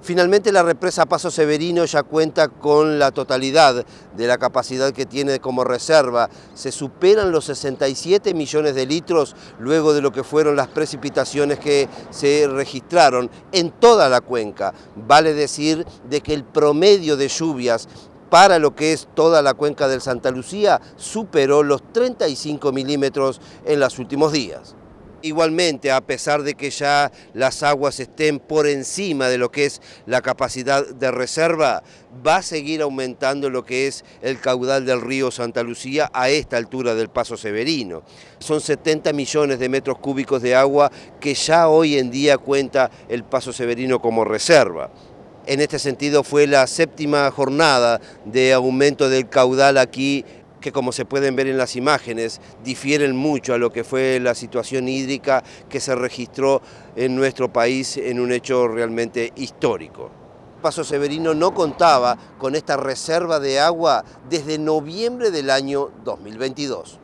Finalmente la represa Paso Severino ya cuenta con la totalidad de la capacidad que tiene como reserva. Se superan los 67 millones de litros luego de lo que fueron las precipitaciones que se registraron en toda la cuenca. Vale decir de que el promedio de lluvias para lo que es toda la cuenca del Santa Lucía superó los 35 milímetros en los últimos días. Igualmente, a pesar de que ya las aguas estén por encima de lo que es la capacidad de reserva, va a seguir aumentando lo que es el caudal del río Santa Lucía a esta altura del Paso Severino. Son 70 millones de metros cúbicos de agua que ya hoy en día cuenta el Paso Severino como reserva. En este sentido fue la séptima jornada de aumento del caudal aquí que como se pueden ver en las imágenes, difieren mucho a lo que fue la situación hídrica que se registró en nuestro país en un hecho realmente histórico. Paso Severino no contaba con esta reserva de agua desde noviembre del año 2022.